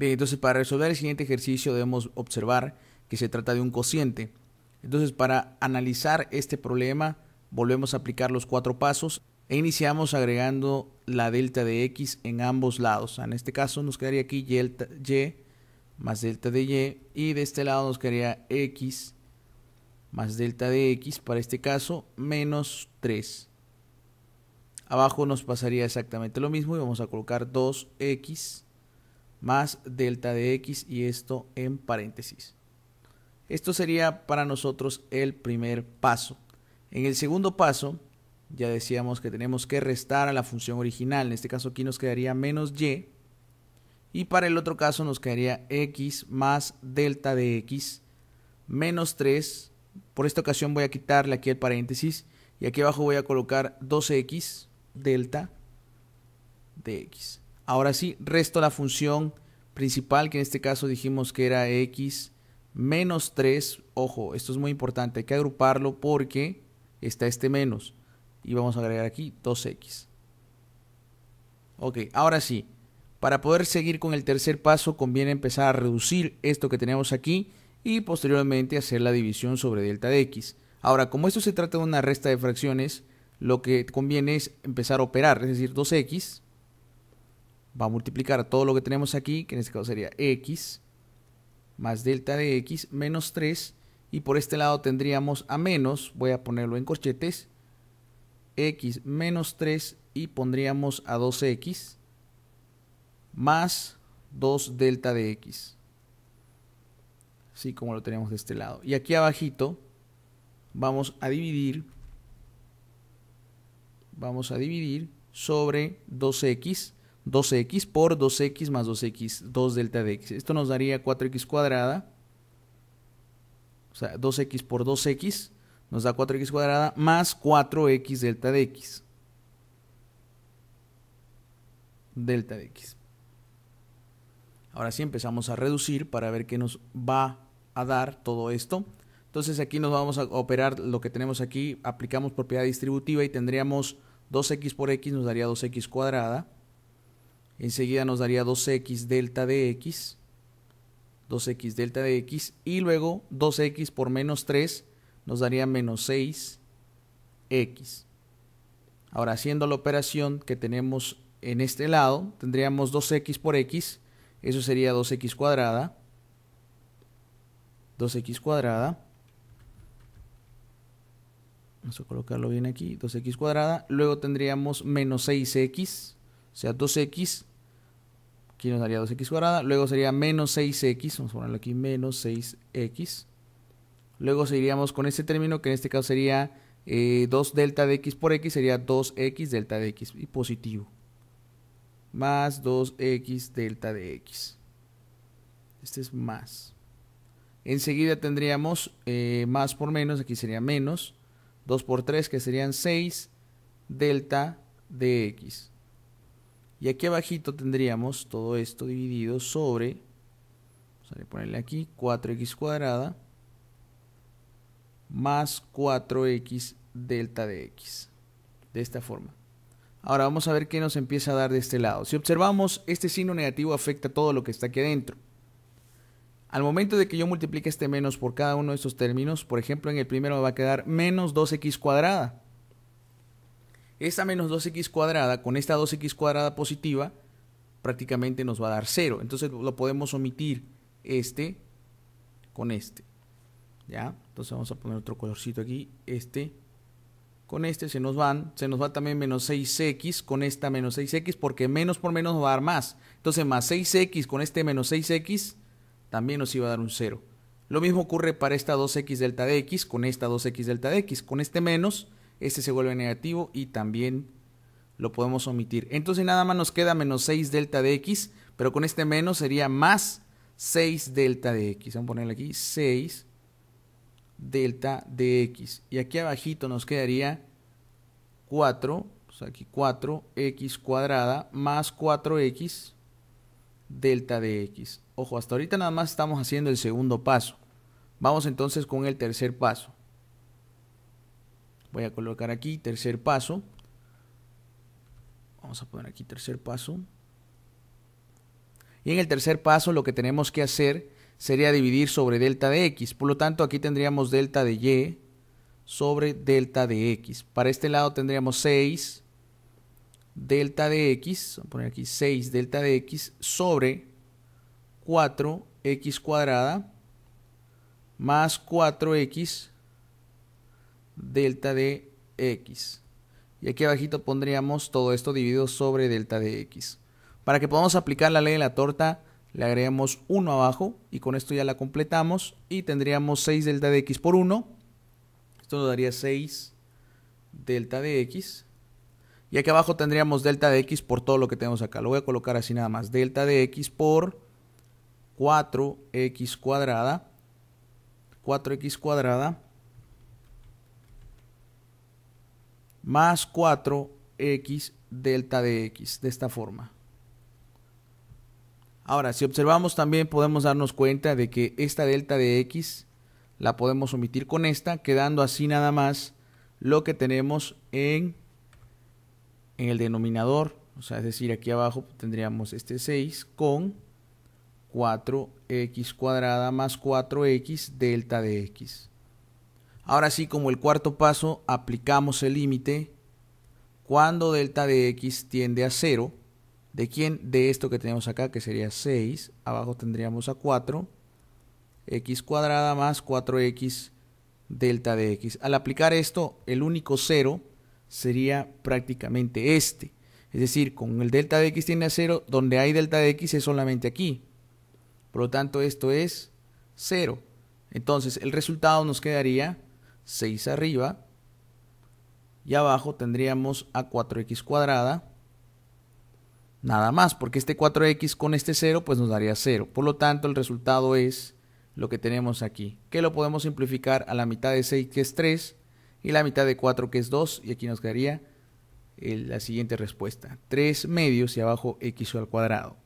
Bien, entonces para resolver el siguiente ejercicio debemos observar que se trata de un cociente. Entonces para analizar este problema volvemos a aplicar los cuatro pasos e iniciamos agregando la delta de x en ambos lados. En este caso nos quedaría aquí y más delta de y y de este lado nos quedaría x más delta de x para este caso menos 3. Abajo nos pasaría exactamente lo mismo y vamos a colocar 2x más delta de x y esto en paréntesis. Esto sería para nosotros el primer paso. En el segundo paso, ya decíamos que tenemos que restar a la función original. En este caso aquí nos quedaría menos y. Y para el otro caso nos quedaría x más delta de x menos 3. Por esta ocasión voy a quitarle aquí el paréntesis. Y aquí abajo voy a colocar 2x delta de x. Ahora sí, resto la función principal, que en este caso dijimos que era x menos 3. Ojo, esto es muy importante, hay que agruparlo porque está este menos. Y vamos a agregar aquí 2x. Ok, ahora sí, para poder seguir con el tercer paso conviene empezar a reducir esto que tenemos aquí y posteriormente hacer la división sobre delta de x. Ahora, como esto se trata de una resta de fracciones, lo que conviene es empezar a operar, es decir, 2x va a multiplicar todo lo que tenemos aquí, que en este caso sería x, más delta de x menos 3. Y por este lado tendríamos a menos, voy a ponerlo en corchetes, x menos 3 y pondríamos a 2x más 2 delta de x. Así como lo tenemos de este lado. Y aquí abajito vamos a dividir, vamos a dividir sobre 2x 2x por 2x más 2x, 2 delta de x. Esto nos daría 4x cuadrada. O sea, 2x por 2x nos da 4x cuadrada más 4x delta de x. Delta de x. Ahora sí empezamos a reducir para ver qué nos va a dar todo esto. Entonces aquí nos vamos a operar lo que tenemos aquí. Aplicamos propiedad distributiva y tendríamos 2x por x nos daría 2x cuadrada enseguida nos daría 2x delta de x, 2x delta de x, y luego 2x por menos 3 nos daría menos 6x. Ahora, haciendo la operación que tenemos en este lado, tendríamos 2x por x, eso sería 2x cuadrada, 2x cuadrada, Vamos a colocarlo bien aquí, 2x cuadrada. Luego tendríamos menos 6x, o sea, 2x Aquí nos daría 2x cuadrada. Luego sería menos 6x. Vamos a ponerlo aquí, menos 6x. Luego seguiríamos con este término que en este caso sería 2 eh, delta de x por x. Sería 2x delta de x. Y positivo. Más 2x delta de x. Este es más. Enseguida tendríamos eh, más por menos. Aquí sería menos. 2 por 3 que serían 6 delta de x. Y aquí abajito tendríamos todo esto dividido sobre, vamos a ponerle aquí, 4x cuadrada más 4x delta de x. De esta forma. Ahora vamos a ver qué nos empieza a dar de este lado. Si observamos, este signo negativo afecta todo lo que está aquí adentro. Al momento de que yo multiplique este menos por cada uno de estos términos, por ejemplo, en el primero me va a quedar menos 2x cuadrada. Esta menos 2x cuadrada con esta 2x cuadrada positiva prácticamente nos va a dar 0. Entonces lo podemos omitir este con este. ¿Ya? Entonces vamos a poner otro colorcito aquí. Este con este se nos va también menos 6x con esta menos 6x porque menos por menos nos va a dar más. Entonces más 6x con este menos 6x también nos iba a dar un 0. Lo mismo ocurre para esta 2x delta de x con esta 2x delta de x. Con este menos este se vuelve negativo y también lo podemos omitir. Entonces nada más nos queda menos 6 delta de x, pero con este menos sería más 6 delta de x. Vamos a ponerle aquí 6 delta de x. Y aquí abajito nos quedaría 4, O sea, aquí 4x cuadrada más 4x delta de x. Ojo, hasta ahorita nada más estamos haciendo el segundo paso. Vamos entonces con el tercer paso. Voy a colocar aquí tercer paso. Vamos a poner aquí tercer paso. Y en el tercer paso lo que tenemos que hacer sería dividir sobre delta de x. Por lo tanto, aquí tendríamos delta de y sobre delta de x. Para este lado tendríamos 6 delta de x, vamos a poner aquí 6 delta de x sobre 4x cuadrada más 4x delta de x. Y aquí abajito pondríamos todo esto dividido sobre delta de x. Para que podamos aplicar la ley de la torta, le agregamos 1 abajo y con esto ya la completamos y tendríamos 6 delta de x por 1. Esto nos daría 6 delta de x. Y aquí abajo tendríamos delta de x por todo lo que tenemos acá. Lo voy a colocar así nada más. Delta de x por 4x cuadrada. 4x cuadrada más 4x delta de x, de esta forma. Ahora, si observamos también podemos darnos cuenta de que esta delta de x la podemos omitir con esta, quedando así nada más lo que tenemos en, en el denominador. O sea, es decir, aquí abajo tendríamos este 6 con 4x cuadrada más 4x delta de x. Ahora sí, como el cuarto paso, aplicamos el límite cuando delta de x tiende a 0. ¿De quién? De esto que tenemos acá, que sería 6. Abajo tendríamos a 4. x cuadrada más 4x delta de x. Al aplicar esto, el único 0 sería prácticamente este. Es decir, con el delta de x tiende a 0, donde hay delta de x es solamente aquí. Por lo tanto, esto es 0. Entonces, el resultado nos quedaría 6 arriba. Y abajo tendríamos a 4x cuadrada. Nada más, porque este 4x con este 0 pues nos daría 0. Por lo tanto, el resultado es lo que tenemos aquí. Que lo podemos simplificar a la mitad de 6 que es 3 y la mitad de 4 que es 2. Y aquí nos quedaría la siguiente respuesta. 3 medios y abajo x al cuadrado.